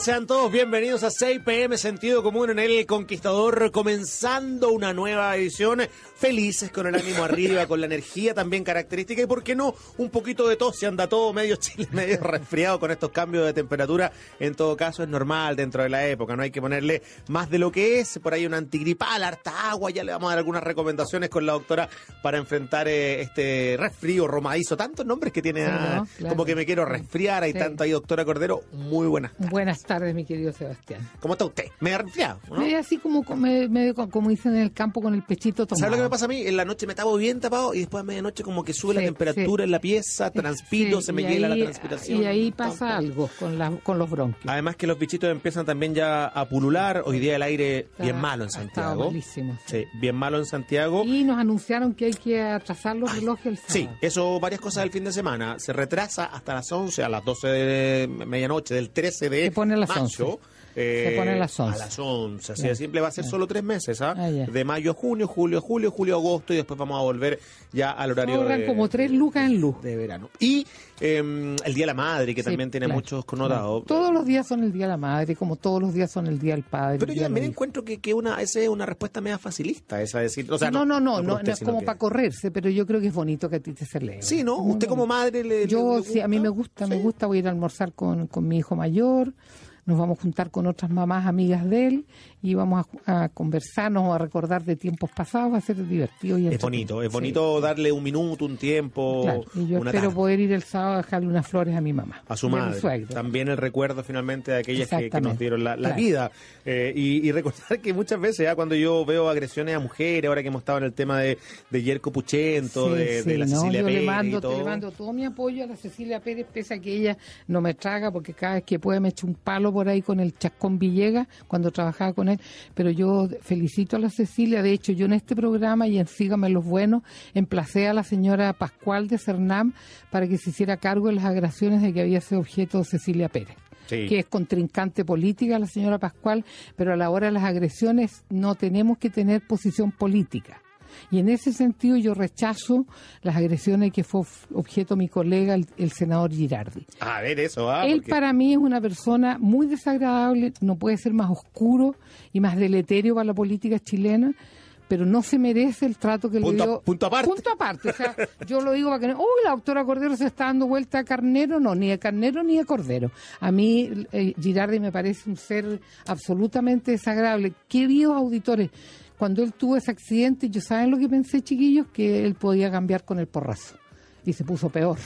sean todos bienvenidos a 6 pm Sentido Común en El Conquistador, comenzando una nueva edición, felices con el ánimo arriba, con la energía también característica y por qué no, un poquito de tos, se anda todo medio chile, medio resfriado con estos cambios de temperatura, en todo caso es normal dentro de la época, no hay que ponerle más de lo que es, por ahí un antigripal, harta agua, ya le vamos a dar algunas recomendaciones con la doctora para enfrentar eh, este resfrío romadizo, tantos nombres que tiene, ah, como que me quiero resfriar, hay tanto ahí doctora Cordero, muy buenas tardes. Buenas tardes, mi querido Sebastián. ¿Cómo está usted? Me he ¿no? así como, como dicen en el campo con el pechito tomado. ¿Sabes lo que me pasa a mí? En la noche me estaba bien tapado y después a medianoche como que sube la temperatura en la pieza, transpiro, se me hiela la transpiración. Y ahí pasa algo con, con los bronquios. Además que los bichitos empiezan también ya a pulular. Hoy día el aire bien malo en Santiago. Sí. bien malo en Santiago. Y nos anunciaron que hay que atrasar los relojes el sábado. Sí, eso varias cosas del fin de semana. Se retrasa hasta las 11, a las 12 de medianoche, del 13 de las eh, se pone a las 11. A las 11, así de simple. Va a ser solo tres meses, ¿ah? de mayo a junio, julio, a julio, julio, a agosto y después vamos a volver ya al horario. como tres lucas en luz. De verano. Y eh, el Día de la Madre, que también tiene muchos connotados. Todos los días son el Día de la Madre, como todos los días son el Día del Padre. Pero yo también encuentro que, que una, esa es una respuesta media facilista, esa decir. O sea, no, no, no, no, no, es como para correrse, pero yo creo que es bonito que a ti te se lee Sí, ¿no? usted como madre le. Yo, sí, a mí me gusta, me gusta. Voy a ir a almorzar con, con mi hijo mayor nos vamos a juntar con otras mamás amigas de él y vamos a, conversarnos o a recordar de tiempos pasados, va a ser divertido. Y es bonito, es bonito darle un minuto, un tiempo. y yo espero poder ir el sábado a dejarle unas flores a mi mamá. A su madre. También el recuerdo finalmente de aquellas que, nos dieron la, vida. Eh, y, recordar que muchas veces, ah, cuando yo veo agresiones a mujeres, ahora que hemos estado en el tema de, de Yerko Puchento, de, la Cecilia Pérez. todo. Te mando todo mi apoyo a la Cecilia Pérez, pese a que ella no me traga, porque cada vez que puede me echa un palo ahí con el chacón Villegas cuando trabajaba con él, pero yo felicito a la Cecilia, de hecho yo en este programa y en Sígame los Buenos emplacé a la señora Pascual de Cernam para que se hiciera cargo de las agresiones de que había sido objeto Cecilia Pérez. que es contrincante política la señora Pascual, pero a la hora de las agresiones no tenemos que tener posición política. Y en ese sentido yo rechazo las agresiones que fue objeto mi colega, el, senador Girardi. A ver, eso. Ah, Él para mí es una persona muy desagradable, no puede ser más oscuro y más deleterio para la política chilena pero no se merece el trato que le dio. Punto aparte. Punto aparte. O sea, yo lo digo para que Uy, la doctora Cordero se está dando vuelta a Carnero. No, ni a Carnero ni a Cordero. A mí, eh, Girardi me parece un ser absolutamente desagradable. Queridos auditores, cuando él tuvo ese accidente, yo saben lo que pensé, chiquillos, que él podía cambiar con el porrazo. Y se puso peor.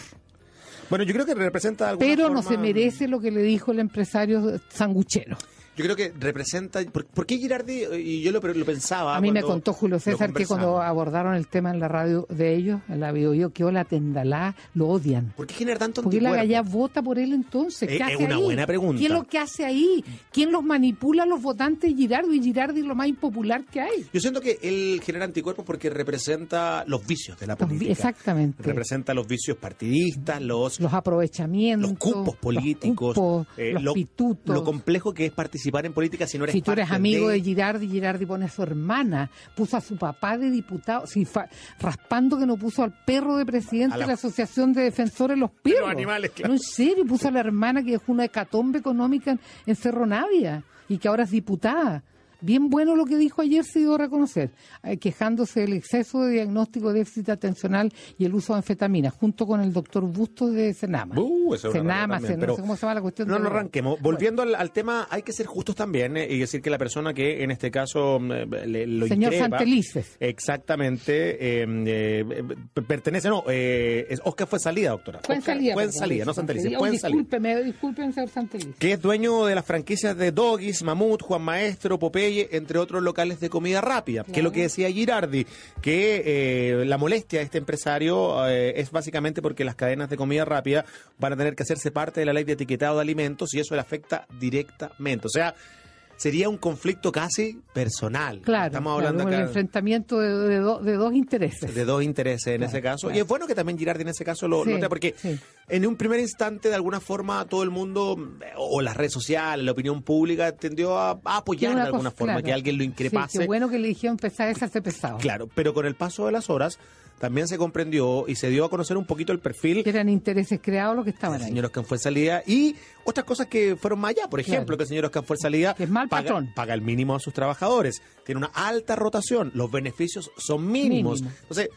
Bueno, yo creo que representa algo. Pero no se merece lo que le dijo el empresario sanguchero. Yo creo que representa. ¿Por, qué Girardi? Y yo lo, lo pensaba. A mí me contó Julio César que cuando abordaron el tema en la radio de ellos, en la video yo, que la tendalá, lo odian. ¿Por qué genera tanto Porque la galla vota por él entonces. ¿Qué eh, es, una buena pregunta. ¿Qué es lo que hace ahí? ¿Quién los manipula los votantes Girardi? Y Girardi es lo más impopular que hay. Yo siento que él genera anticuerpos porque representa los vicios de la política. Exactamente. Representa los vicios partidistas, los. Los aprovechamientos. Los cupos políticos. Eh, los, cupos, lo complejo que es participar si tú eres amigo de, Girardi, Girardi pone a su hermana, puso a su papá de diputado, raspando que no puso al perro de presidente de la Asociación de Defensores de los Perros. No, en serio, puso a la hermana que es una hecatombe económica en Cerro Navia y que ahora es diputada bien bueno lo que dijo ayer, se dio a reconocer, eh, quejándose del exceso de diagnóstico de déficit atencional y el uso de anfetaminas junto con el doctor Busto de Senama. Uh, no cómo se llama la cuestión. No lo arranquemos. Volviendo al, tema, hay que ser justos también eh, y decir que la persona que en este caso mm, eh, lo Señor Santelices. Exactamente, em, pertenece, no, Oscar fue salida, doctora. Fue salida. Fue salida, no Santelices. disculpen, señor Santelices. Que es dueño de las franquicias de Doggies, Mamut, Juan Maestro, popey entre otros locales de comida rápida, que es lo que decía Girardi, que eh, la molestia de este empresario eh, es básicamente porque las cadenas de comida rápida van a tener que hacerse parte de la ley de etiquetado de alimentos y eso le afecta directamente. O sea, sería un conflicto casi personal. Claro, estamos hablando el enfrentamiento de, dos intereses. De dos intereses en ese caso. Y es bueno que también Girardi en ese caso lo, note, porque en un primer instante, de alguna forma, todo el mundo, o las redes sociales, la opinión pública, tendió a, apoyar de alguna forma, que alguien lo increpase. Sí, qué bueno que le dijeron pesar es pesado. Claro, pero con el paso de las horas también se comprendió y se dio a conocer un poquito el perfil. Que eran intereses creados los que estaban ahí. El señor Oscar fue salida y otras cosas que fueron más allá. Por ejemplo, que el señor Oscar fue salida paga, el mínimo a sus trabajadores, tiene una alta rotación, los beneficios son mínimos. Entonces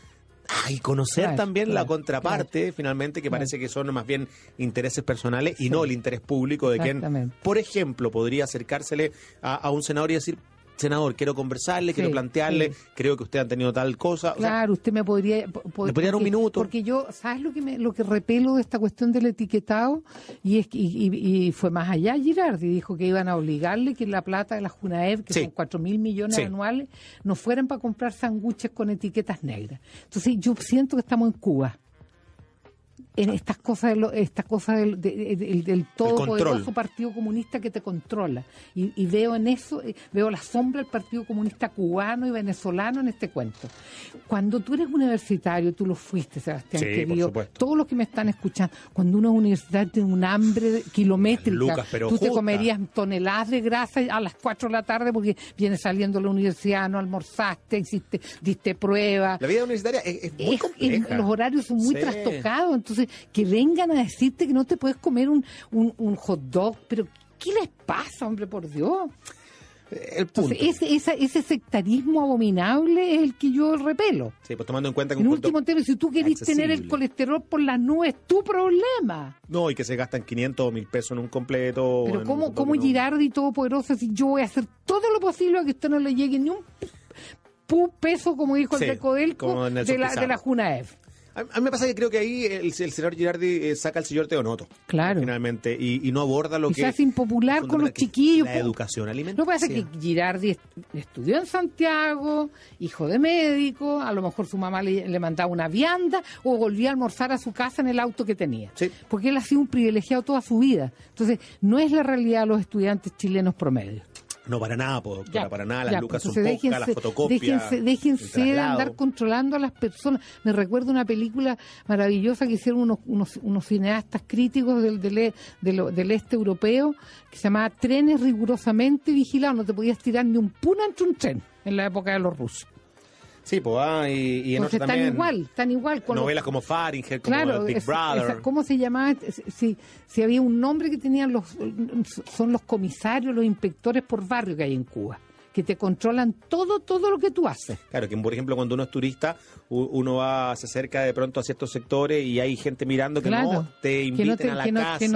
hay ah, y conocer también la contraparte, finalmente, que parece que son más bien intereses personales y no el interés público de quien, por ejemplo, podría acercársele a un senador y decir, senador, quiero conversarle, quiero plantearle, creo que usted ha tenido tal cosa. claro, usted me podría... ¿me podría dar un minuto. Porque yo, ¿sabes lo que, me, lo que repelo de esta cuestión del etiquetado? Y, es que, y, fue más allá Girardi, dijo que iban a obligarle que la plata de la Junaev, que son 4 mil millones anuales, no fueran para comprar sanguches con etiquetas negras. Entonces yo siento que estamos en Cuba en estas cosas, estas cosas del, del, del Partido Comunista que te controla. Y, veo en eso, eh, veo la sombra del Partido Comunista cubano y venezolano en este cuento. Cuando tú eres universitario, tú lo fuiste, Sebastián, sí, querido, todos los que me están escuchando, cuando uno universidad universitario tiene un hambre kilométrica, tú te comerías toneladas de grasa a las 4 de la tarde porque viene saliendo la universidad, no almorzaste, hiciste, diste pruebas. La vida universitaria es, muy compleja. los horarios son muy trastocados, entonces que vengan a decirte que no te puedes comer un, hot dog, pero ¿qué les pasa, hombre, por Dios? El ese, sectarismo abominable es el que yo repelo. Sí, pues tomando en cuenta que... último tema si tú querés tener el colesterol por las nubes, tu problema. No, y que se gastan 500 o 1000 pesos en un completo... Pero ¿cómo, cómo Girardi todopoderoso si yo voy a hacer todo lo posible a que esto no le llegue ni un peso, como dijo el decodelco de, la, de la Junaef? A, mí me pasa que creo que ahí el, señor Girardi eh, saca al señor Teonoto. Claro. Finalmente, y, no aborda lo que. Se impopular con los chiquillos. La educación alimentaria. Lo que pasa que Girardi estudió en Santiago, hijo de médico, a lo mejor su mamá le, mandaba una vianda o volvía a almorzar a su casa en el auto que tenía. Porque él ha sido un privilegiado toda su vida. Entonces, no es la realidad de los estudiantes chilenos promedio. No, para nada, doctora, para nada. Las lucas pues son pocas, las fotocopias. Déjense, de andar controlando a las personas. Me recuerdo una película maravillosa que hicieron unos, unos, cineastas críticos del, del, este europeo que se llamaba Trenes rigurosamente vigilados. No te podías tirar ni un puna entre un tren en la época de los rusos. Sí, pues, ah, y, y en otro están igual, están igual. Con novelas como Faringer, como Big Brother. ¿Cómo se llamaba? Si, si había un nombre que tenían los. Son los comisarios, los inspectores por barrio que hay en Cuba que te controlan todo, todo lo que tú haces. Claro, que por ejemplo cuando uno es turista, uno va, se acerca de pronto a ciertos sectores y hay gente mirando que no te inviten a la casa, que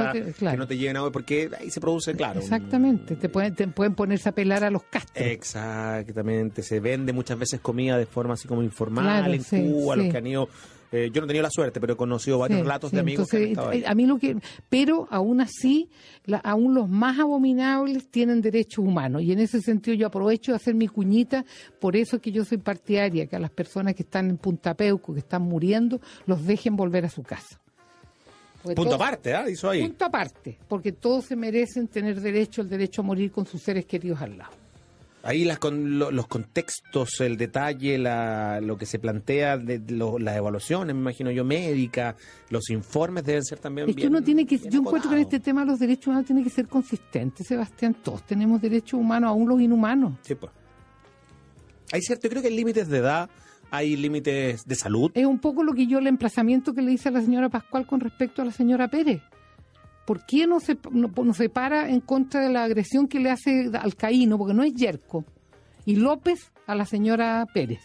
no, te, lleven a porque ahí se produce, claro. Exactamente, te, pueden, pueden ponerse a pelar a los castros. Exactamente, se vende muchas veces comida de forma así como informal en Cuba, los que han ido eh, yo no he tenido la suerte, pero he conocido varios ratos de amigos eh, A mí lo que, pero aún así, aún los más abominables tienen derechos humanos. Y en ese sentido yo aprovecho de hacer mi cuñita, por eso que yo soy partidaria, que a las personas que están en Punta Peuco, que están muriendo, los dejen volver a su casa. punto aparte, ¿eh? ahí. Punto aparte, porque todos se merecen tener derecho, el derecho a morir con sus seres queridos al lado. Ahí las los contextos, el detalle, lo que se plantea, de, las evaluaciones, me imagino yo, médicas, los informes deben ser también. Es bien, tiene que, yo encuentro que en este tema los derechos humanos tienen que ser consistentes, Sebastián. Todos tenemos derechos humanos, aún los inhumanos. Sí, pues. Hay cierto, creo que hay límites de edad, hay límites de salud. Es un poco lo que yo, el emplazamiento que le hice a la señora Pascual con respecto a la señora Pérez. ¿por qué no se, no, se para en contra de la agresión que le hace al Caíno? Porque no es Yerko. Y López a la señora Pérez.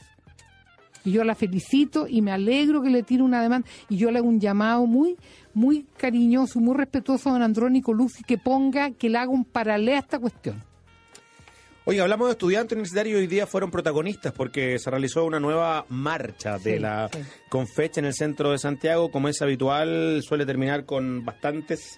Y yo la felicito y me alegro que le tire una demanda. Y yo le hago un llamado muy, muy cariñoso, muy respetuoso a don Andrónico y que ponga, que le haga un paralelo a esta cuestión. Oye, hablamos de estudiantes universitarios hoy día fueron protagonistas porque se realizó una nueva marcha de la con fecha en el centro de Santiago, como es habitual, suele terminar con bastantes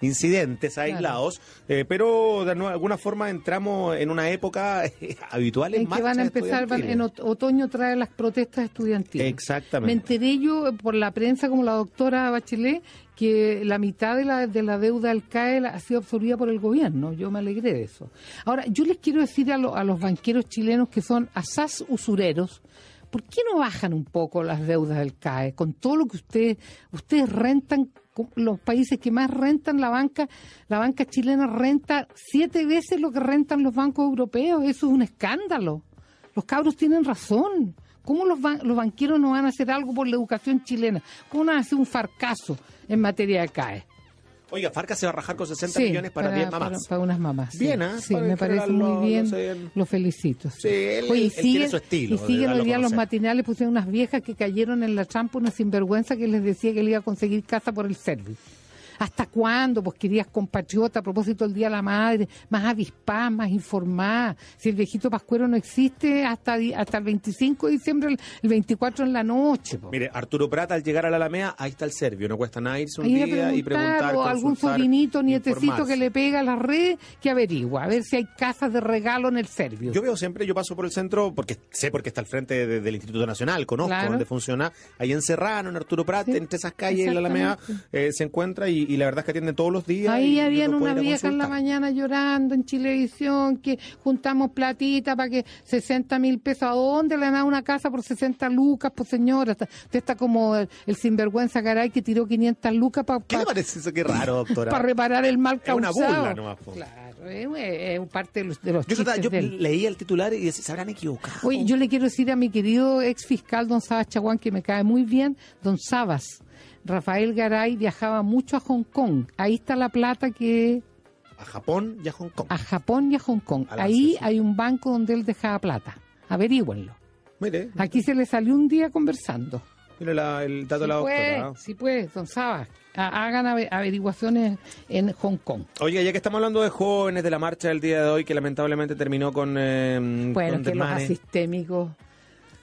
incidentes aislados, eh, pero de alguna forma entramos en una época eh, habitual en, en que van a empezar, en otoño trae las protestas estudiantiles. Exactamente. Me enteré yo eh, por la prensa, como la doctora Bachelet, que la mitad de la, deuda del CAE ha sido absorbida por el gobierno. Yo me alegré de eso. Ahora, yo les quiero decir a, los banqueros chilenos que son asas usureros, ¿por qué no bajan un poco las deudas del CAE? Con todo lo que ustedes, ustedes rentan los países que más rentan la banca, la banca chilena renta siete veces lo que rentan los bancos europeos. Eso es un escándalo. Los cabros tienen razón. ¿Cómo los, ban los banqueros no van a hacer algo por la educación chilena? ¿Cómo no van a hacer un farcaso en materia de CAE? Oiga, Farca se va a rajar con 60 millones para, 10 mamás. unas mamás. Bien, ¿ah? Sí, me parece muy bien. Lo, felicito. Sí, él, sigue, tiene su estilo. Y siguen hoy día los matinales, pusieron unas viejas que cayeron en la trampa, una sinvergüenza que les decía que le iba a conseguir casa por el servicio. ¿Hasta cuándo pues querías compatriota a propósito del Día de la Madre? Más avispada, más informada. Si el viejito Pascuero no existe hasta, hasta el 25 de diciembre, el 24 en la noche. Mire, Arturo Prata al llegar a la Alamea, ahí está el Servio. No cuesta nada irse un día y preguntar. O algún sobrinito, nietecito que le pega a la red, que averigua. A ver si hay casas de regalo en el Servio. Yo veo siempre, yo paso por el centro, porque sé porque está al frente del Instituto Nacional, conozco donde dónde funciona. Ahí en Serrano, en Arturo Prata, entre esas calles, en la Alamea, eh, se encuentra y y, la verdad es que atienden todos los días. Ahí había una vieja en la mañana llorando en Chilevisión que juntamos platita para que 60 mil pesos. ¿A dónde le dan una casa por 60 lucas, por pues, señora? usted está como el, sinvergüenza caray que tiró 500 lucas para. ¿Qué eso? Qué raro, doctora. Para reparar el mal causado. Es una burla nomás. Claro, es, parte de los. De los yo, leía el titular y decía, se habrán equivocado. Oye, yo le quiero decir a mi querido ex fiscal don Sabas Chaguán, que me cae muy bien, don Sabas. Rafael Garay viajaba mucho a Hong Kong. Ahí está la plata que... A Japón y a Hong Kong. A Japón y a Hong Kong. Ahí hay un banco donde él dejaba plata. Averíguenlo. Mire. Aquí se le salió un día conversando. Mire el dato de la doctora. Sí, pues, don Saba. hagan averiguaciones en Hong Kong. Oye, ya que estamos hablando de jóvenes, de la marcha del día de hoy, que lamentablemente terminó con. Eh, bueno, con que los asistémicos.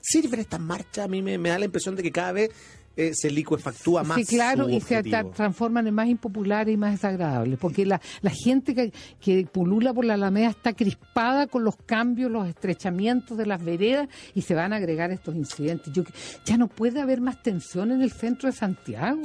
Sirven estas marchas, a mí me da la impresión de que cada vez eh, se licuefactúa más. Sí, claro, y se transforman en más impopulares y más desagradables, porque la, la gente que, que, pulula por la Alameda está crispada con los cambios, los estrechamientos de las veredas y se van a agregar estos incidentes. Yo, ya no puede haber más tensión en el centro de Santiago.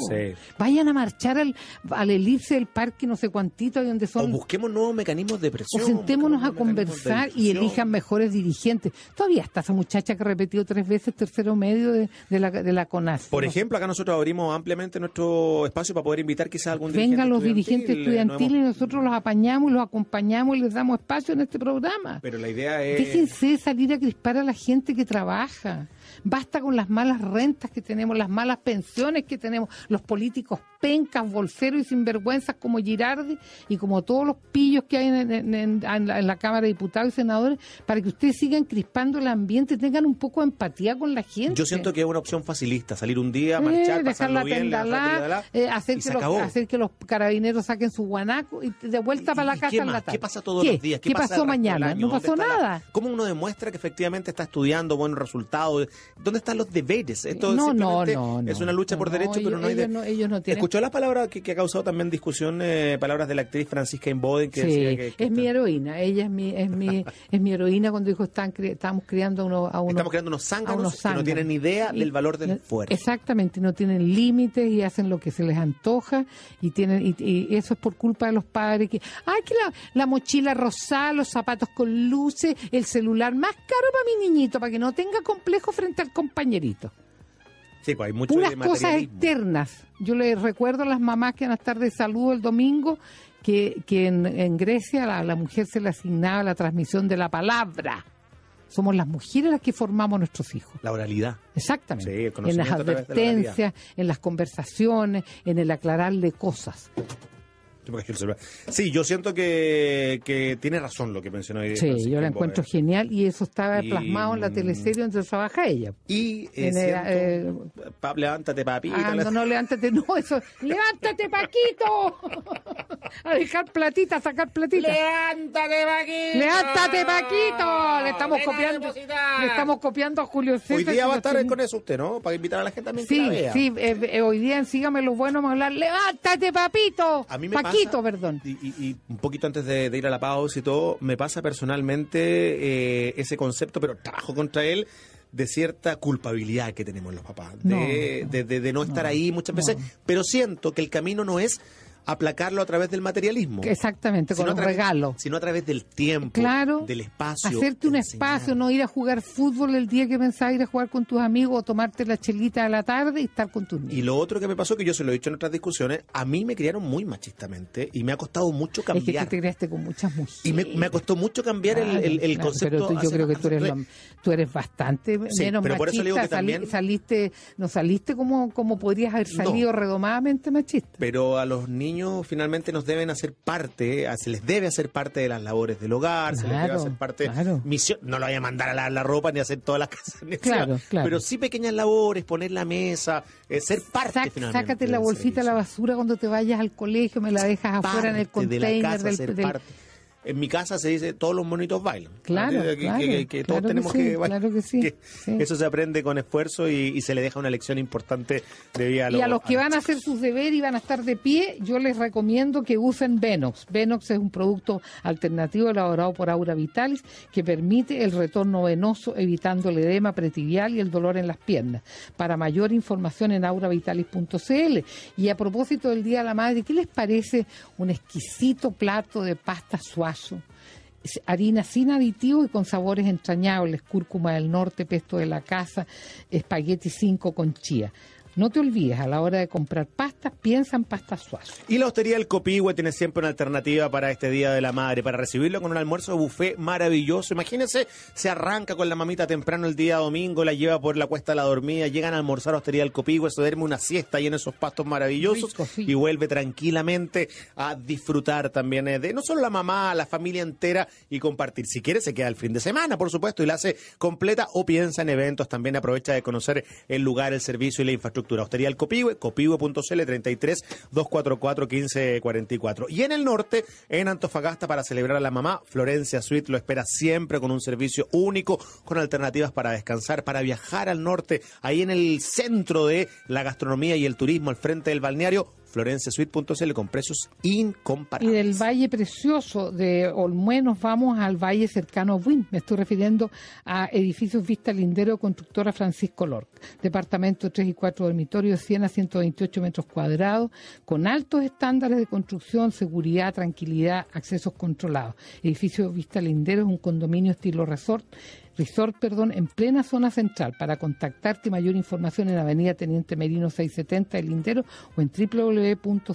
Vayan a marchar al, al Elipse del Parque, no sé cuántito, donde son. O busquemos nuevos mecanismos de presión. O sentémonos a conversar y elijan mejores dirigentes. Todavía está esa muchacha que ha repetido tres veces tercero medio de, la, de la CONAS. Por ejemplo, por ejemplo, acá nosotros abrimos ampliamente nuestro espacio para poder invitar quizás algún dirigente Vengan los dirigentes eh, estudiantiles y nosotros los apañamos, los acompañamos y les damos espacio en este programa. Pero la idea es... Déjense salir a crispar a la gente que trabaja. Basta con las malas rentas que tenemos, las malas pensiones que tenemos, los políticos pencas, bolseros y sinvergüenzas como Girardi y como todos los pillos que hay en, la, Cámara de Diputados y Senadores, para que ustedes sigan crispando el ambiente, tengan un poco de empatía con la gente. Yo siento que es una opción facilista, salir un día, marchar, eh, la bien, hacer, que los, carabineros saquen su guanaco y de vuelta para la casa en ¿Qué pasa todos los días? ¿Qué, pasó mañana? No pasó nada. ¿Cómo uno demuestra que efectivamente está estudiando buenos resultados, ¿Dónde están los deberes? Esto no, no, es una lucha por derechos, pero no hay... Ellos no tienen... ¿Escuchó la palabra que, ha causado también discusión, eh, palabras de la actriz Francisca Inbode? Que que, es mi heroína. Ella es mi, es mi, es mi heroína cuando dijo, están estamos criando a unos... Estamos criando unos zánganos, que no tienen idea del valor del esfuerzo. Exactamente, no tienen límites y hacen lo que se les antoja y tienen y, eso es por culpa de los padres que... ¡Ay, que la, la mochila rosada, los zapatos con luces, el celular más caro para mi niñito, para que no tenga complejo frente el compañerito. Sí, pues hay cosas externas. Yo le recuerdo a las mamás que van a estar de saludo el domingo que, en, Grecia a la, mujer se le asignaba la transmisión de la palabra. Somos las mujeres las que formamos nuestros hijos. La oralidad. Exactamente. en las advertencias, en las conversaciones, en el aclararle cosas. Sí, yo siento que, que tiene razón lo que mencionó. sí, yo la encuentro genial y eso estaba plasmado en la teleserie donde trabaja ella. Y es eh, eh, levántate, papito. Ah, no, no, levántate, no, eso, levántate, Paquito. a dejar platita, sacar platita. ¡Levántate, Paquito! ¡Levántate, Paquito! Le estamos copiando. Le estamos copiando a Julio César. Hoy día va a estar con eso usted, ¿no? Para invitar a la gente también sí, Sí, eh, eh, hoy día en Sígame los Buenos vamos a hablar. ¡Levántate, papito! A mí Paquito, perdón. Y, un poquito antes de, ir a la pausa y todo, me pasa personalmente eh, ese concepto, pero trabajo contra él de cierta culpabilidad que tenemos los papás, de no, de, no estar ahí muchas veces, pero siento que el camino no es aplacarlo a través del materialismo. Exactamente, con un regalo. Sino a través del tiempo, claro, del espacio. Hacerte un espacio, no ir a jugar fútbol el día que pensabas ir a jugar con tus amigos o tomarte la chelita a la tarde y estar con tus niños. Y lo otro que me pasó, que yo se lo he dicho en otras discusiones, a mí me criaron muy machistamente y me ha costado mucho cambiar. Es que te criaste con muchas mujeres. Y me, me costó mucho cambiar el, concepto. Pero yo creo que tú eres, tú eres bastante menos pero Por eso digo que también, saliste, no saliste como, como podrías haber salido redomadamente machista. Pero a los niños finalmente nos deben hacer parte, eh, se les debe hacer parte de las labores del hogar, se les debe hacer parte misión, no lo voy a mandar a lavar la ropa ni a hacer todas las casas, claro, pero sí pequeñas labores, poner la mesa, eh, ser parte finalmente. Sácate la bolsita a la basura cuando te vayas al colegio, me la dejas afuera en el container de la casa, ser parte en mi casa se dice todos los monitos bailan. Claro, que, todos tenemos que, Eso se aprende con esfuerzo y, se le deja una lección importante de a los, Y a los que van a hacer sus deberes y van a estar de pie, yo les recomiendo que usen Venox. Venox es un producto alternativo elaborado por Aura Vitalis que permite el retorno venoso evitando el edema pretibial y el dolor en las piernas. Para mayor información en auravitalis.cl. Y a propósito del Día de la Madre, ¿qué les parece un exquisito plato de pasta suave? Harina sin aditivo y con sabores entrañables, cúrcuma del norte, pesto de la casa, espagueti 5 con chía. No te olvides, a la hora de comprar pastas, piensa en pastas suaves. Y la hostería El Copihue tiene siempre una alternativa para este Día de la Madre, para recibirlo con un almuerzo de buffet maravilloso. Imagínense, se arranca con la mamita temprano el día domingo, la lleva por la cuesta a la dormida, llegan a almorzar a la hostería El Copihue, se duerme una siesta ahí en esos pastos maravillosos y vuelve tranquilamente a disfrutar también eh, de no solo la mamá, la familia entera y compartir. Si quiere, se queda el fin de semana, por supuesto, y la hace completa o piensa en eventos. También aprovecha de conocer el lugar, el servicio y la infraestructura el 33 244 Y en el norte, en Antofagasta, para celebrar a la mamá, Florencia Suite lo espera siempre con un servicio único, con alternativas para descansar, para viajar al norte, ahí en el centro de la gastronomía y el turismo, al frente del balneario florenciasuite.cl con precios incomparables. Y del valle precioso de Olmué nos vamos al valle cercano a Wynn. Me estoy refiriendo a edificios Vista Lindero, constructora Francisco Lorc. Departamento 3 y 4 dormitorios, 100 a 128 metros cuadrados, con altos estándares de construcción, seguridad, tranquilidad, accesos controlados. Edificio Vista Lindero es un condominio estilo resort Resort perdón, en plena zona central. Para contactarte mayor información en Avenida Teniente Merino 670 El Lindero o en www.cfl.cl.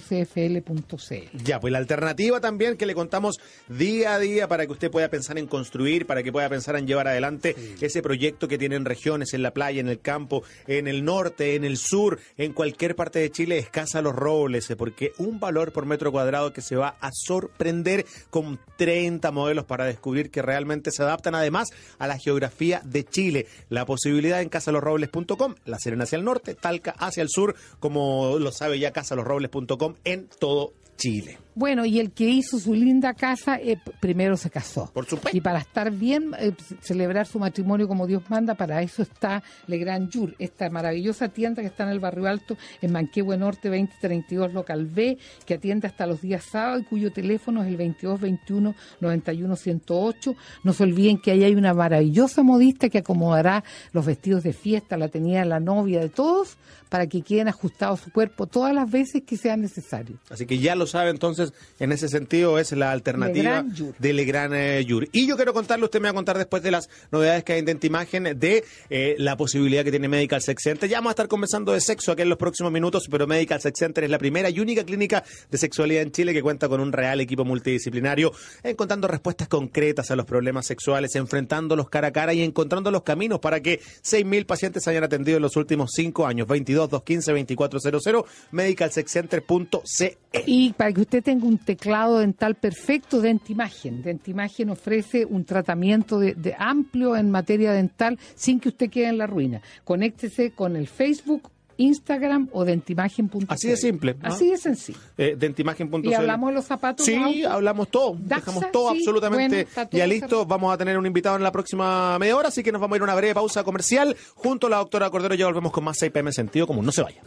Ya, pues la alternativa también que le contamos día a día para que usted pueda pensar en construir, para que pueda pensar en llevar adelante ese proyecto que tienen regiones, en la playa, en el campo, en el norte, en el sur, en cualquier parte de Chile, escasa los robles, porque un valor por metro cuadrado que se va a sorprender con 30 modelos para descubrir que realmente se adaptan además a la geografía geografía de Chile. La posibilidad en casalosrobles.com, La Serena hacia el norte, Talca hacia el sur, como lo sabe ya casalosrobles.com en todo Chile. Bueno, y el que hizo su linda casa eh, primero se casó. Por supuesto. Y para estar bien, eh, celebrar su matrimonio como Dios manda, para eso está Le Grand Jour, esta maravillosa tienda que está en el barrio alto, en Manquehue Norte 2032, local B, que atiende hasta los días sábados y cuyo teléfono es el 2221 108. No se olviden que ahí hay una maravillosa modista que acomodará los vestidos de fiesta, la tenía la novia de todos, para que queden ajustados su cuerpo todas las veces que sea necesario. Así que ya lo sabe, entonces en ese sentido es la alternativa del de Legrand eh, Y yo quiero contarle, usted me va a contar después de las novedades que hay en imagen de eh, la posibilidad que tiene Medical Sex Center. Ya vamos a estar conversando de sexo aquí en los próximos minutos, pero Medical Sex Center es la primera y única clínica de sexualidad en Chile que cuenta con un real equipo multidisciplinario, encontrando respuestas concretas a los problemas sexuales, enfrentándolos cara a cara y encontrando los caminos para que seis mil pacientes hayan atendido en los últimos cinco años. 22 215 2400 medicalsexcenter.cl. c e para que usted tenga un teclado dental perfecto, Dentimagen. Dentimagen ofrece un tratamiento de, amplio en materia dental sin que usted quede en la ruina. Conéctese con el Facebook Instagram o punto Así de simple. Así de sencillo. Eh, dentimagen.com. Y hablamos los zapatos. Sí, hablamos todo. dejamos todo absolutamente ya listo. Vamos a tener un invitado en la próxima media hora, así que nos vamos a ir a una breve pausa comercial. Junto a la doctora Cordero ya volvemos con más 6 pm sentido común. No se vaya.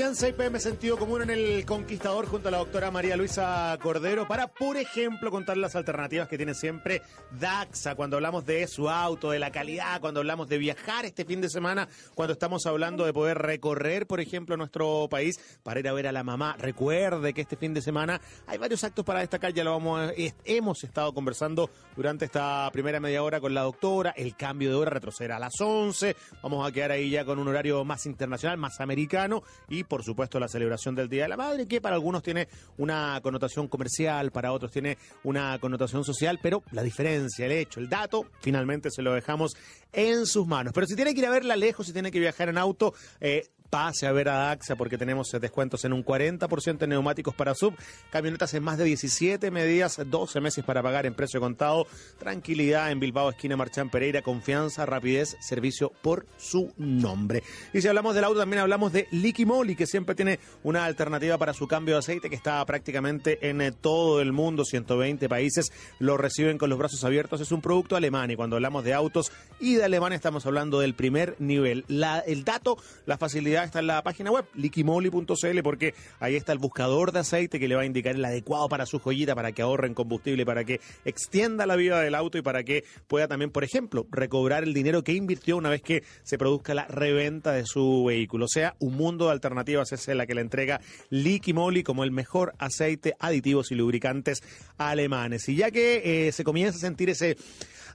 Alianza IPM Sentido Común en el Conquistador junto a la doctora María Luisa Cordero para, por ejemplo, contar las alternativas que tiene siempre DAXA cuando hablamos de su auto, de la calidad, cuando hablamos de viajar este fin de semana, cuando estamos hablando de poder recorrer, por ejemplo, nuestro país para ir a ver a la mamá. Recuerde que este fin de semana hay varios actos para destacar, ya lo vamos hemos estado conversando durante esta primera media hora con la doctora, el cambio de hora retrocederá a las 11, vamos a quedar ahí ya con un horario más internacional, más americano y por supuesto, la celebración del Día de la Madre, que para algunos tiene una connotación comercial, para otros tiene una connotación social, pero la diferencia, el hecho, el dato, finalmente se lo dejamos en sus manos. Pero si tiene que ir a verla lejos, si tiene que viajar en auto, eh, pase a ver a AXA porque tenemos eh, descuentos en un 40% en neumáticos para sub, camionetas en más de 17 medidas, 12 meses para pagar en precio contado, tranquilidad en Bilbao, esquina Marchán Pereira, confianza, rapidez, servicio por su nombre. Y si hablamos del auto, también hablamos de Moly que siempre tiene una alternativa para su cambio de aceite que está prácticamente en eh, todo el mundo, 120 países lo reciben con los brazos abiertos, es un producto alemán y cuando hablamos de autos y de alemán estamos hablando del primer nivel. el dato, la facilidad está en la página web, liquimoli.cl, porque ahí está el buscador de aceite que le va a indicar el adecuado para su joyita, para que ahorren combustible, para que extienda la vida del auto y para que pueda también, por ejemplo, recobrar el dinero que invirtió una vez que se produzca la reventa de su vehículo. O sea, un mundo de alternativas es la que le entrega Liquimoli como el mejor aceite, aditivos y lubricantes alemanes. Y ya que eh, se comienza a sentir ese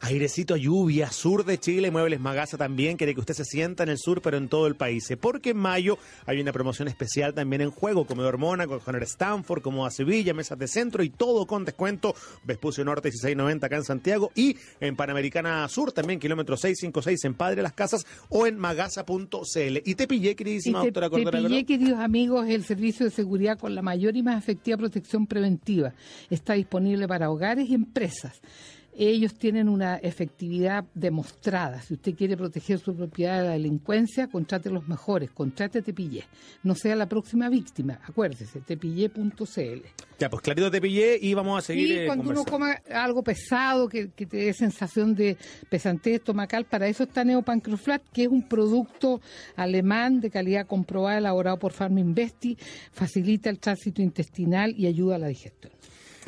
Airecito a lluvia, sur de Chile, Muebles Magasa también quiere que usted se sienta en el sur, pero en todo el país. Porque en mayo hay una promoción especial también en juego, como Comedor con Conor Stanford, como a Sevilla, mesas de centro y todo con descuento. Vespucio Norte 1690 acá en Santiago y en Panamericana Sur también, kilómetro 656 en Padre Las Casas o en magasa.cl. Y te pillé, queridísima doctora Te pillé, queridos amigos, el servicio de seguridad con la mayor y más efectiva protección preventiva. Está disponible para hogares y empresas ellos tienen una efectividad demostrada. Si usted quiere proteger su propiedad de la delincuencia, contrate los mejores, contrate Tepillé. No sea la próxima víctima, acuérdese, tepillé.cl. Ya, pues clarito Tepillé y vamos a seguir. Y eh, cuando uno coma algo pesado, que, te dé sensación de pesantez estomacal, para eso está Neopancroflat, que es un producto alemán de calidad comprobada, elaborado por Pharma Investi, facilita el tránsito intestinal y ayuda a la digestión.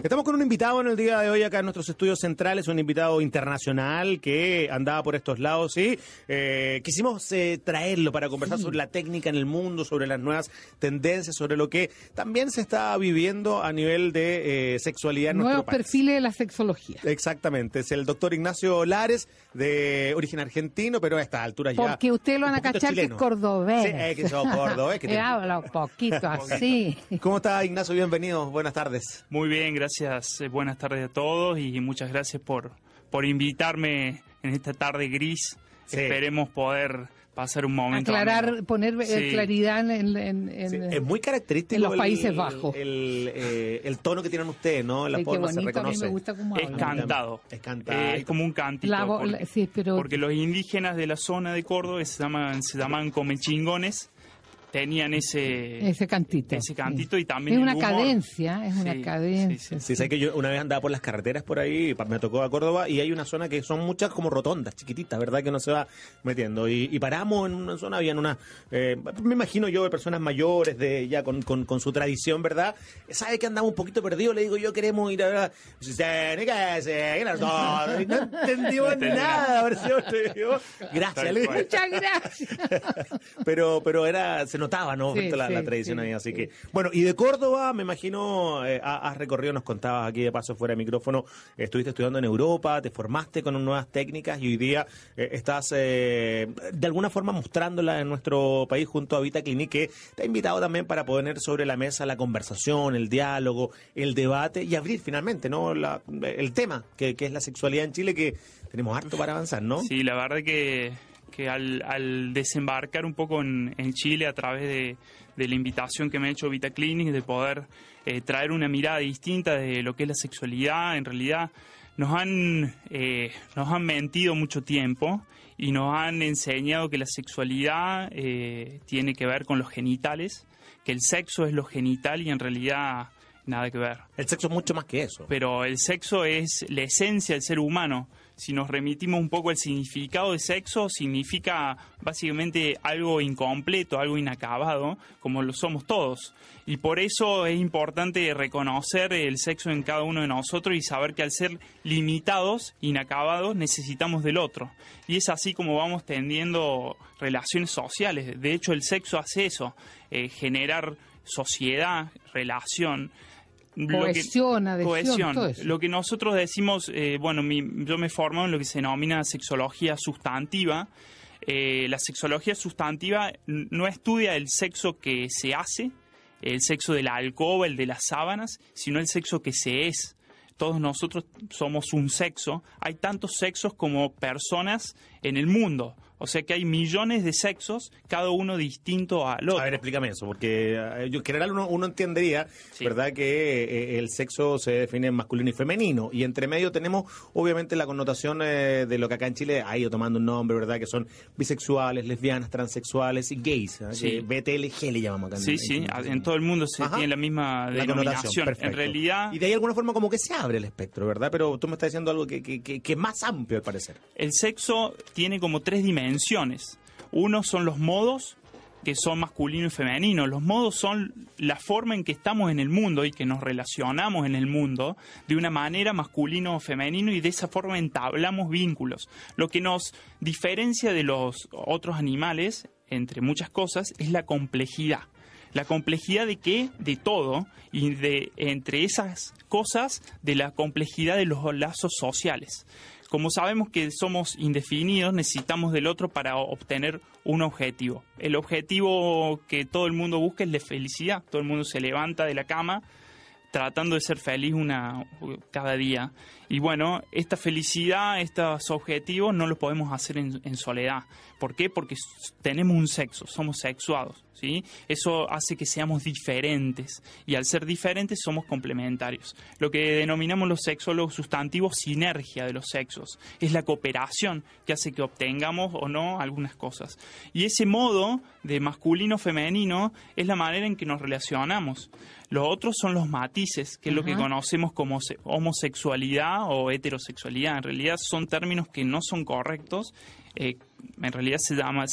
Estamos con un invitado en el día de hoy acá en nuestros estudios centrales, un invitado internacional que andaba por estos lados y eh, quisimos eh, traerlo para conversar sobre la técnica en el mundo, sobre las nuevas tendencias, sobre lo que también se está viviendo a nivel de eh, sexualidad en Nuevos nuestro país. perfiles de la sexología. Exactamente, es el doctor Ignacio Lares, de origen argentino, pero a estas alturas ya... Porque usted lo van a cachar que es cordobés. Sí, es que soy cordobés. Que Habla un poquito así. ¿Cómo está Ignacio? Bienvenido, buenas tardes. Muy bien, gracias gracias, eh, buenas tardes a todos y muchas gracias por, por invitarme en esta tarde gris. Esperemos poder pasar un momento. Aclarar, poner eh, claridad en, eh, muy característico. En los Países Bajos. El, tono que tienen ustedes, ¿no? La forma se reconoce. es cantado. Es como un cántico. porque, los indígenas de la zona de Córdoba se llaman, se llaman comechingones tenían ese ese cantito ese cantito y también es una cadencia es una cadencia sí, sí, sé que yo una vez andaba por las carreteras por ahí me tocó a Córdoba y hay una zona que son muchas como rotondas chiquititas verdad que no se va metiendo y, paramos en una zona había una eh, me imagino yo de personas mayores de ya con, su tradición verdad sabe que andaba un poquito perdido le digo yo queremos ir a ver... no entendió nada gracias muchas gracias pero pero era se nos notaba, ¿no? la, tradición ahí. Así que, bueno, y de Córdoba, me imagino, eh, has recorrido, nos contabas aquí de paso fuera de micrófono, estuviste estudiando en Europa, te formaste con nuevas técnicas y hoy día eh, estás eh, de alguna forma mostrándola en nuestro país junto a Vita Clinic, que te ha invitado también para poner sobre la mesa la conversación, el diálogo, el debate y abrir finalmente, ¿no? el tema que, que es la sexualidad en Chile, que tenemos harto para avanzar, ¿no? Sí, la verdad que que al, desembarcar un poco en, Chile a través de, la invitación que me ha hecho Vita Clinic, de poder eh, traer una mirada distinta de lo que es la sexualidad, en realidad nos han, eh, nos han mentido mucho tiempo y nos han enseñado que la sexualidad eh, tiene que ver con los genitales, que el sexo es lo genital y en realidad nada que ver. El sexo es mucho más que eso. Pero el sexo es la esencia del ser humano si nos remitimos un poco al significado de sexo, significa básicamente algo incompleto, algo inacabado, como lo somos todos. Y por eso es importante reconocer el sexo en cada uno de nosotros y saber que al ser limitados, inacabados, necesitamos del otro. Y es así como vamos tendiendo relaciones sociales. De hecho, el sexo hace eso, eh, generar sociedad, relación cohesión, lo que, Lo que nosotros decimos, eh, bueno, yo me formo en lo que se denomina sexología sustantiva. Eh, la sexología sustantiva no estudia el sexo que se hace, el sexo de la alcoba, el de las sábanas, sino el sexo que se es. Todos nosotros somos un sexo. Hay tantos sexos como personas en el mundo. O sea que hay millones de sexos, cada uno distinto al otro. A ver, explícame eso, porque eh, yo, en general uno, entendería, ¿verdad?, que eh, eh, el sexo se define masculino y femenino. Y entre medio tenemos, obviamente, la connotación de lo que acá en Chile ha ido tomando un nombre, ¿verdad?, que son bisexuales, lesbianas, transexuales y gays. BTLG le llamamos acá. Sí, sí, en, todo el mundo se tiene la misma denominación. En realidad. Y de ahí, alguna forma, como que se abre el espectro, ¿verdad? Pero tú me estás diciendo algo que, que es más amplio, al parecer. El sexo tiene como tres dimensiones dimensiones. Uno son los modos, que son masculino y femenino. Los modos son la forma en que estamos en el mundo y que nos relacionamos en el mundo de una manera masculino o femenino y de esa forma entablamos vínculos. Lo que nos diferencia de los otros animales, entre muchas cosas, es la complejidad. La complejidad de qué? De todo y de entre esas cosas de la complejidad de los lazos sociales. Como sabemos que somos indefinidos, necesitamos del otro para obtener un objetivo. El objetivo que todo el mundo busca es la felicidad. Todo el mundo se levanta de la cama tratando de ser feliz una, cada día. Y bueno, esta felicidad, estos objetivos no los podemos hacer en, soledad. ¿Por qué? Porque tenemos un sexo, somos sexuados, ¿sí? Eso hace que seamos diferentes y al ser diferentes somos complementarios. Lo que denominamos los los sustantivos sinergia de los sexos. Es la cooperación que hace que obtengamos o no algunas cosas. Y ese modo de masculino-femenino es la manera en que nos relacionamos. Los otros son los matices, que es lo que conocemos como homosexualidad o heterosexualidad. En realidad son términos que no son correctos. Eh, en realidad se llama,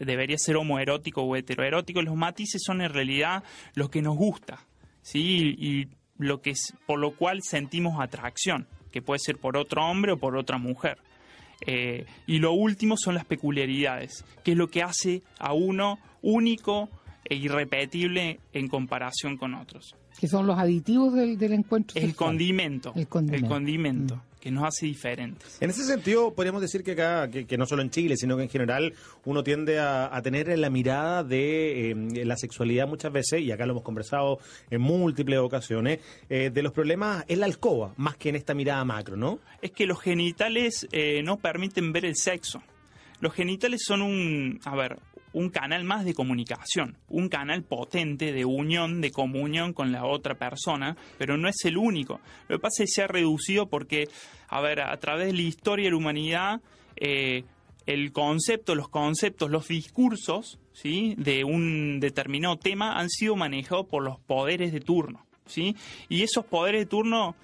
debería ser homoerótico o heteroerótico. Los matices son en realidad lo que nos gusta, ¿sí? Y, lo por lo cual sentimos atracción, que puede ser por otro hombre o por otra mujer. Eh, y lo último son las peculiaridades, que es lo que hace a uno único e irrepetible en comparación con otros que son los aditivos del, encuentro. El condimento. El condimento. El condimento. Mm. que nos hace diferentes. En ese sentido, podríamos decir que acá, que, no solo en Chile, sino que en general, uno tiende a, tener la mirada de eh, la sexualidad muchas veces, y acá lo hemos conversado en múltiples ocasiones, eh, de los problemas en la alcoba, más que en esta mirada macro, ¿no? Es que los genitales eh, no permiten ver el sexo. Los genitales son un, a ver, un canal más de comunicación, un canal potente de unión, de comunión con la otra persona, pero no es el único. Lo que pasa es que se ha reducido porque, a ver, a través de la historia de la humanidad, eh, el concepto, los conceptos, los discursos ¿sí? de un determinado tema han sido manejados por los poderes de turno. ¿sí? Y esos poderes de turno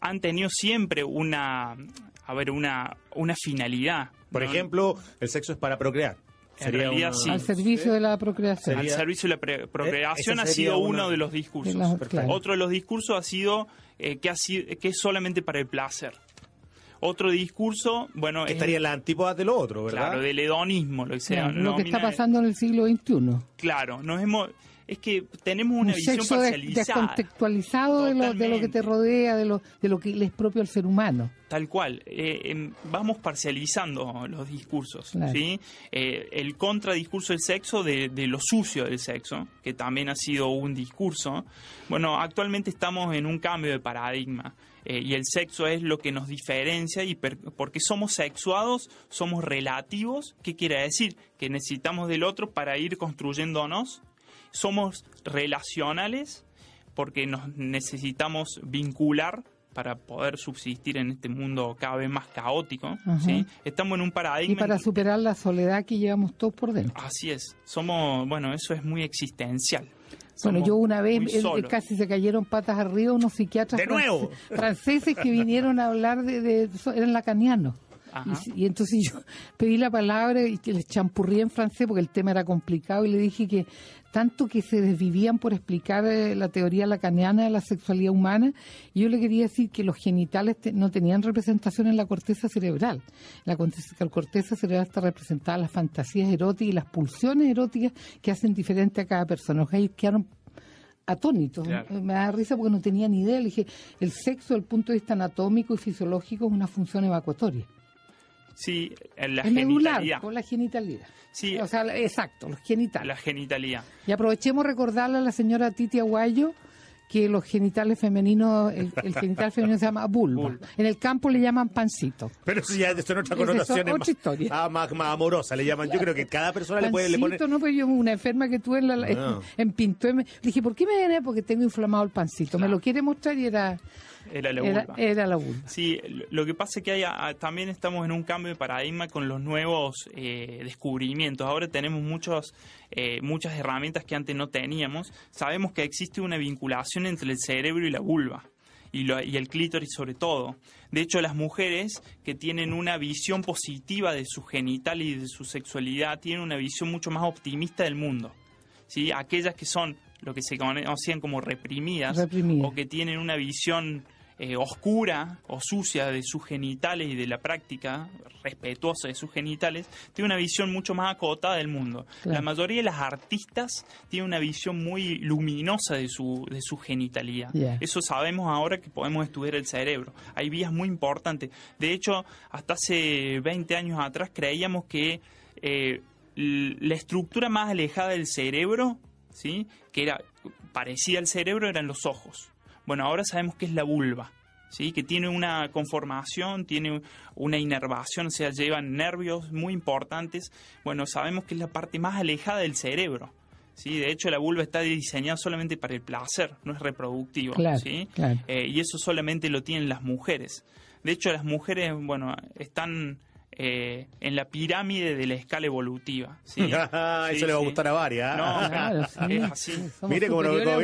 han tenido siempre una, una, una finalidad. Por ejemplo, el sexo es para procrear. ¿Eh? Sería Al servicio de la eh, procreación. al servicio de la procreación ha sido uno, de los discursos. Otro de los discursos ha sido, eh, que ha sido que es solamente para el placer. Otro discurso, bueno... estaría la antípoda del otro, ¿verdad? Claro, del hedonismo, lo que sea. lo que está pasando en el siglo XXI. Claro, nos hemos es que tenemos una visión parcializada. descontextualizado de lo, de lo, que te rodea, de lo, de lo que le es propio al ser humano. Tal cual. Eh, em, vamos parcializando los discursos. ¿sí? Eh, el contradiscurso del sexo, de, lo sucio del sexo, que también ha sido un discurso. Bueno, actualmente estamos en un cambio de paradigma. Eh, y el sexo es lo que nos diferencia y porque somos sexuados, somos relativos. ¿Qué quiere decir? Que necesitamos del otro para ir construyéndonos somos relacionales porque nos necesitamos vincular para poder subsistir en este mundo cada vez más caótico. Estamos en un paradigma. Y para superar la soledad que llevamos todos por dentro. Así es. Somos, bueno, eso es muy existencial. bueno, yo una vez casi se cayeron patas arriba unos psiquiatras franceses que vinieron a hablar de eran lacanianos. Y, entonces yo pedí la palabra y que les champurrí en francés porque el tema era complicado y le dije que tanto que se desvivían por explicar eh, la teoría lacaniana de la sexualidad humana, yo le quería decir que los genitales no tenían representación en la corteza cerebral. La corteza, cerebral está representada las fantasías eróticas y las pulsiones eróticas que hacen diferente a cada persona. sea ellos quedaron atónitos. Eh, me da risa porque no tenía ni idea. Le dije, el sexo, desde el punto de vista anatómico y fisiológico, es una función evacuatoria. Sí, en la, es con la genitalidad. Sí. O sea, exacto, los genitales. La genitalidad. Y aprovechemos recordarle a la señora Titi Aguayo que los genitales femeninos, el, genital femenino se llama vulva. En el campo le llaman pancito. Pero si ya esto es otra connotación. Es otra historia. ah, más, amorosa le llaman. Yo creo que cada persona le puede le no, pero yo una enferma que tuve en, ah. Pinto dije, ¿por qué me viene? Porque tengo inflamado el pancito. Me ah. lo quiere mostrar y era... Era la vulva. Era, la vulva. Sí, lo que pasa es que hay, también estamos en un cambio de paradigma con los nuevos eh, descubrimientos. Ahora tenemos muchos, eh, muchas herramientas que antes no teníamos. Sabemos que existe una vinculación entre el cerebro y la vulva. Y, el clítoris sobre todo. De hecho, las mujeres que tienen una visión positiva de su genital y de su sexualidad tienen una visión mucho más optimista del mundo. ¿sí? Aquellas que son lo que se conocían como reprimidas, o que tienen una visión eh, oscura o sucia de sus genitales y de la práctica respetuosa de sus genitales, tiene una visión mucho más acotada del mundo. La mayoría de las artistas tiene una visión muy luminosa de su, de su genitalidad. Eso sabemos ahora que podemos estudiar el cerebro. Hay vías muy importantes. De hecho, hasta hace 20 años atrás creíamos que eh, la estructura más alejada del cerebro que era parecida al cerebro, eran los ojos. Bueno, ahora sabemos que es la vulva, ¿sí? que tiene una conformación, tiene una inervación, o sea, llevan nervios muy importantes. Bueno, sabemos que es la parte más alejada del cerebro. ¿sí? De hecho, la vulva está diseñada solamente para el placer, no es reproductiva. Eh, y eso solamente lo tienen las mujeres. De hecho, las mujeres, bueno, están eh, en la pirámide de la escala evolutiva. eso le va a gustar a varias. ¿ah? No, claro, Mire cómo, lo, eh? oh,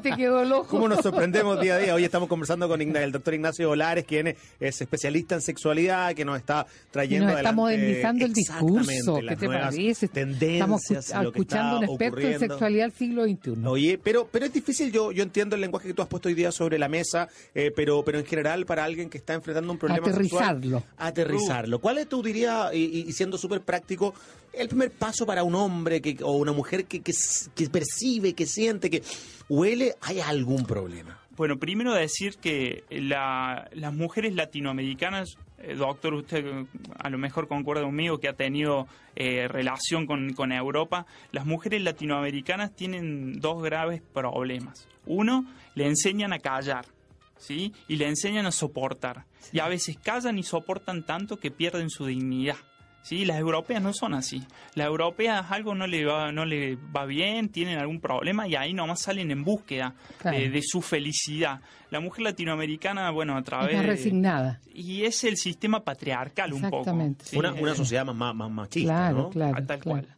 te quedó ¿Cómo nos sorprendemos día a día? Hoy estamos conversando con el doctor Ignacio Olares, quien es especialista en sexualidad, que nos está trayendo. Nos está modernizando el discurso. que te parece? Tendencias, estamos escuchando un experto sexualidad del siglo XXI. pero, es difícil. Yo, entiendo el lenguaje que tú has puesto hoy día sobre la mesa, eh, pero en general, para alguien que está enfrentando un problema aterrizarlo. aterrizarlo. ¿Cuál es, tú dirías, y, siendo súper práctico, el primer paso para un hombre que, o una mujer que, que, percibe, que siente, que huele, hay algún problema? Bueno, primero decir que las mujeres latinoamericanas, eh, doctor, usted eh, a lo mejor concuerda conmigo que ha tenido eh, relación con, con, Europa, las mujeres latinoamericanas tienen dos graves problemas. Uno, le enseñan a callar. Y le enseñan a soportar. Y a veces callan y soportan tanto que pierden su dignidad. ¿sí? Las europeas no son así. Las europeas algo no le va, no le va bien, tienen algún problema y ahí nomás salen en búsqueda de, su felicidad. La mujer latinoamericana, bueno, a través... resignada. y es el sistema patriarcal un poco. Una, sociedad más, más, machista, claro, Claro,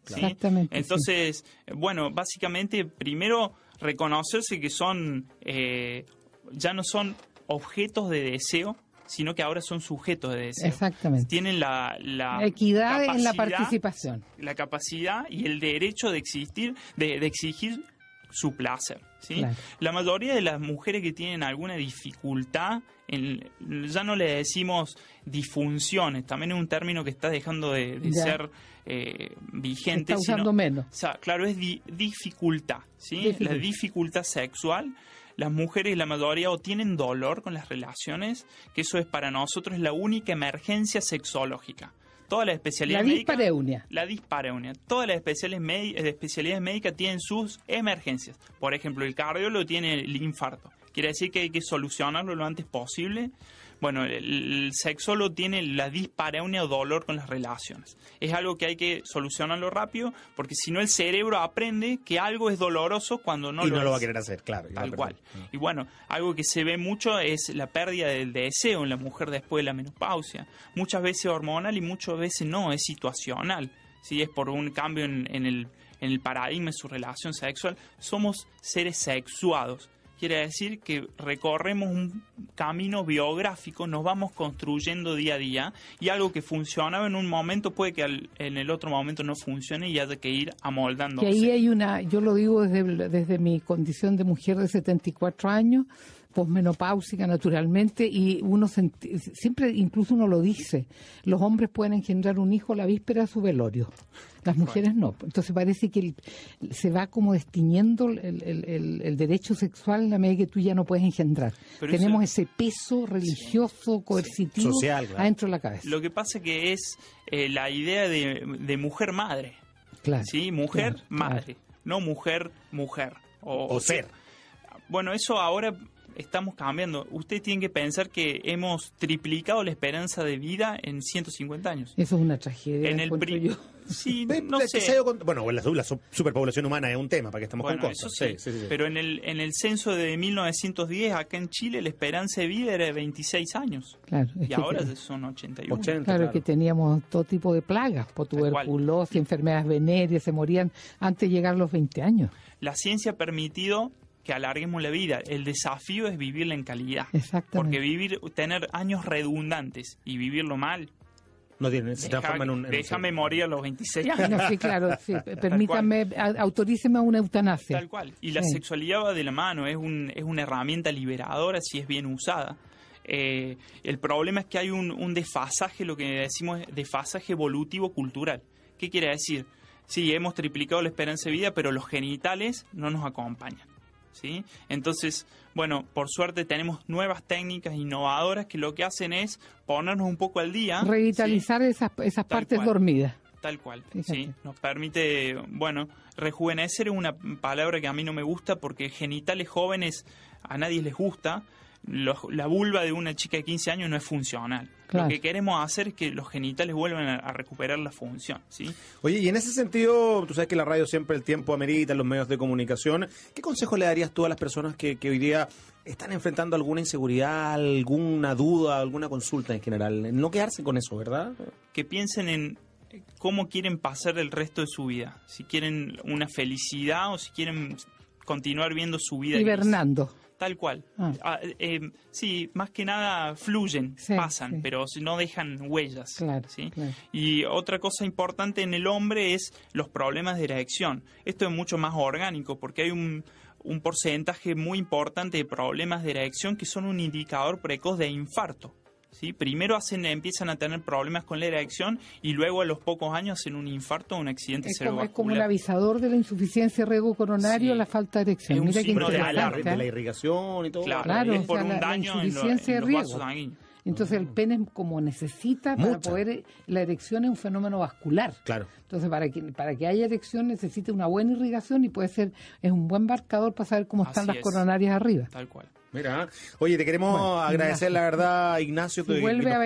Exactamente. Entonces, bueno, básicamente, primero reconocerse que son eh, ya no son objetos de deseo, sino que ahora son sujetos de deseo. Exactamente. Tienen la, equidad en la participación. La capacidad y el derecho de existir, de, exigir su placer. La mayoría de las mujeres que tienen alguna dificultad, ya no le decimos disfunciones, también es un término que está dejando de, ser eh, vigente. está usando menos. claro, es dificultad, ¿sí? Dificultad. La dificultad sexual las mujeres, la mayoría, o tienen dolor con las relaciones, que eso es para nosotros la única emergencia sexológica. toda las especialidades la dispareunia. la dispareunia. Todas las eh, especialidades médicas tienen sus emergencias. Por ejemplo, el lo tiene el infarto. Quiere decir que hay que solucionarlo lo antes posible. Bueno, el, sexo lo tiene la dispareunia o dolor con las relaciones. Es algo que hay que solucionarlo rápido porque si no el cerebro aprende que algo es doloroso cuando no, y lo, no lo va a querer hacer, claro. Tal cual. Mm. Y bueno, algo que se ve mucho es la pérdida del deseo en la mujer después de la menopausia. Muchas veces hormonal y muchas veces no, es situacional. Si es por un cambio en, el en el paradigma de su relación sexual, somos seres sexuados quiere decir que recorremos un camino biográfico, nos vamos construyendo día a día y algo que funcionaba en un momento puede que en el otro momento no funcione y haya que ir amoldando. Y ahí hay una, yo lo digo desde, desde mi condición de mujer de 74 años, posmenopáusica naturalmente y uno siempre incluso uno lo dice los hombres pueden engendrar un hijo la víspera de su velorio las mujeres no entonces parece que se va como destiniendo el, derecho sexual en la medida que tú ya no puedes engendrar tenemos ese peso religioso coercitivo social, adentro de la cabeza lo que pasa que es eh, la idea de, mujer madre claro sí mujer madre no mujer mujer o ser bueno, eso ahora estamos cambiando. Usted tiene que pensar que hemos triplicado la esperanza de vida en 150 años. Eso es una tragedia. En el yo. Sí, no sé. Bueno, la, superpoblación humana es un tema, para que estamos con cosas. Pero en el, en el censo de 1910, acá en Chile, la esperanza de vida era de 26 años. Claro, y ahora son 81. 80, claro, que teníamos todo tipo de plagas, por tuberculosis, enfermedades venéreas, se morían antes de llegar a los 20 años. La ciencia ha permitido que alarguemos la vida. El desafío es vivirla en calidad. Porque vivir, tener años redundantes y vivirlo mal. No tiene, déjame morir a los 26 años. No, sí, claro, Permítame, autoríceme una eutanasia. Tal cual. Y la sexualidad va de la mano, es, un, es una herramienta liberadora si es bien usada. Eh, el problema es que hay un, un desfasaje, lo que decimos es desfasaje evolutivo cultural. ¿Qué quiere decir? Sí, hemos triplicado la esperanza de vida, pero los genitales no nos acompañan. Entonces, bueno, por suerte tenemos nuevas técnicas innovadoras que lo que hacen es ponernos un poco al día. Revitalizar esas, partes dormidas. Tal cual, sí. Nos permite, bueno, rejuvenecer es una palabra que a mí no me gusta porque genitales jóvenes a nadie les gusta, la vulva de una chica de 15 años no es funcional. Lo que queremos hacer es que los genitales vuelvan a, recuperar la función. ¿sí? Oye, y en ese sentido, tú sabes que la radio siempre el tiempo amerita, los medios de comunicación. ¿Qué consejo le darías tú a las personas que, hoy día están enfrentando alguna inseguridad, alguna duda, alguna consulta en general? No quedarse con eso, ¿verdad? Que piensen en cómo quieren pasar el resto de su vida. Si quieren una felicidad o si quieren continuar viendo su vida. Hibernando tal cual. Ah. Ah, eh, sí, más que nada fluyen, pasan, pero no dejan huellas. Y otra cosa importante en el hombre es los problemas de erección. Esto es mucho más orgánico porque hay un, porcentaje muy importante de problemas de erección que son un indicador precoz de infarto. ¿sí? Primero hacen, empiezan a tener problemas con la erección y luego a los pocos años hacen un infarto o un accidente es cerebrovascular. es como el avisador de la insuficiencia de coronario coronario, la falta de erección. Es Mira de la irrigación y todo. Claro, un daño en, los Entonces el pene como necesita para poder la erección es un fenómeno vascular. Claro. Entonces para que para que haya erección necesita una buena irrigación y puede ser es un buen marcador para saber cómo están las coronarias arriba. Tal cual. Mira, oye, te queremos agradecer, la verdad, Ignacio,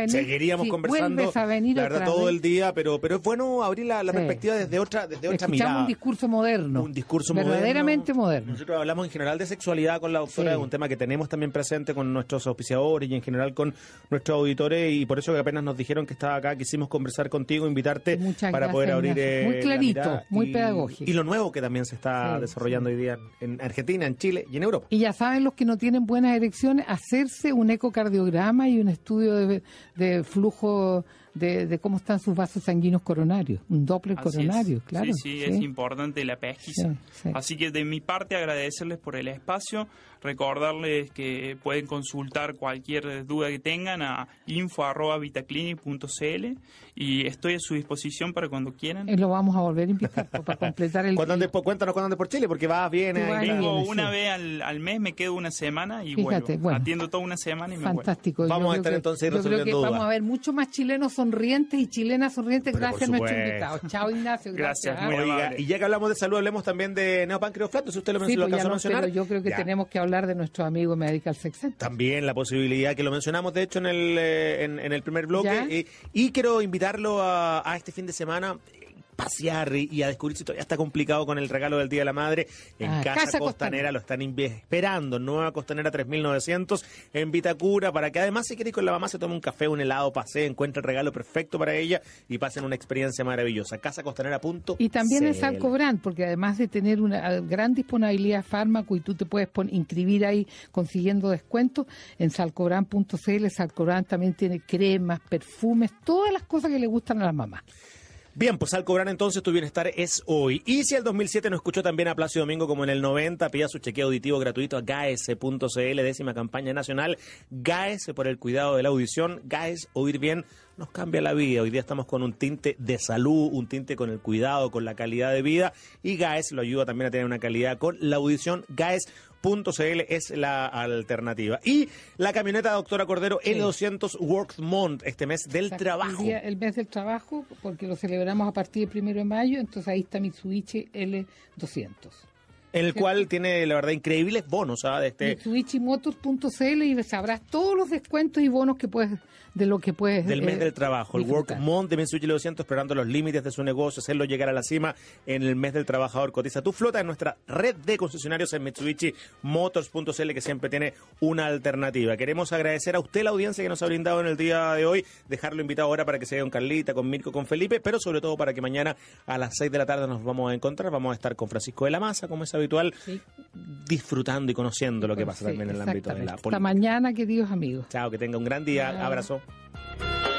seguiríamos conversando, verdad, todo el día, pero, pero es bueno abrir la, perspectiva desde otra, desde otra mirada. un discurso moderno. Un discurso verdaderamente moderno. Nosotros hablamos en general de sexualidad con la doctora, de un tema que tenemos también presente con nuestros auspiciadores y en general con nuestros auditores, y por eso que apenas nos dijeron que estaba acá, quisimos conversar contigo, invitarte para poder abrir. Eh, muy clarito, muy pedagógico. Y lo nuevo que también se está desarrollando hoy día en Argentina, en Chile y en Europa. Y ya saben los que no tienen buen buenas erecciones, hacerse un ecocardiograma y un estudio de, de flujo de, cómo están sus vasos sanguíneos coronarios, un doble coronario, claro. Sí, sí, es importante la pesquisa. Así que de mi parte agradecerles por el espacio, recordarles que pueden consultar cualquier duda que tengan a info.vitaclinic.cl y estoy a su disposición para cuando quieran. Eh, lo vamos a volver a invitar pues, para completar el... cuéntanos cuándo por Chile, porque va bien. una vez al, mes, me quedo una semana y Atiendo toda una semana y me vuelvo. Fantástico. Vamos a estar entonces resolviendo dudas. Vamos a ver mucho más chilenos sonrientes y chilenas sonrientes. gracias a nuestro invitado. Chao, Ignacio. Gracias. Ah, muy y ya que hablamos de salud, hablemos también de neopancreoflato, si usted lo, sí, pues lo mencionar. yo creo que tenemos que hablar de nuestro amigo Medical Sex Center. También la posibilidad que lo mencionamos, de hecho, en el, eh, en, el primer bloque. Eh, y, quiero invitarlo a, a este fin de semana pasear y, a descubrir si todavía está complicado con el regalo del Día de la Madre. En ah, Casa, Costanera, lo están esperando. Nueva Costanera 3900 en Vitacura para que además si queréis con la mamá se tome un café, un helado, pase encuentre el regalo perfecto para ella y pasen una experiencia maravillosa. Casa Costanera. punto Y también en Salcobran porque además de tener una gran disponibilidad de fármaco y tú te puedes inscribir ahí consiguiendo descuentos, en salcobran.cl, Salcobran también tiene cremas, perfumes, todas las cosas que le gustan a las mamás. Bien, pues al cobrar entonces tu bienestar es hoy. Y si el 2007 no escuchó también a Placio Domingo como en el 90, pida su chequeo auditivo gratuito a gaes.cl, décima campaña nacional. Gaes por el cuidado de la audición. Gaes, oír bien, nos cambia la vida. Hoy día estamos con un tinte de salud, un tinte con el cuidado, con la calidad de vida. Y Gaes lo ayuda también a tener una calidad con la audición. Gaes .cl es la alternativa. Y la camioneta doctora Cordero L200 Month, este mes del trabajo. El, mes del trabajo, porque lo celebramos a partir del primero de mayo, entonces ahí está mi Switch L200. El cual tiene, la verdad, increíbles bonos. ¿sabes? ¿ah? De este... y sabrás todos los descuentos y bonos que puedes de lo que puedes. Del mes eh, del trabajo. El Work Month de Mitsubishi 200 Esperando los límites de su negocio, hacerlo llegar a la cima en el mes del trabajador. Cotiza tu flota en nuestra red de concesionarios en Mitsubishi Motors.cl que siempre tiene una alternativa. Queremos agradecer a usted la audiencia que nos ha brindado en el día de hoy, dejarlo invitado ahora para que se vea con Carlita, con Mirko, con Felipe, pero sobre todo para que mañana a las 6 de la tarde nos vamos a encontrar, vamos a estar con Francisco de la Maza, como es habitual, disfrutando y conociendo lo que pasa también en el ámbito de la política. Hasta mañana, Dios amigos. Chao, que tenga un gran día. Abrazo. you.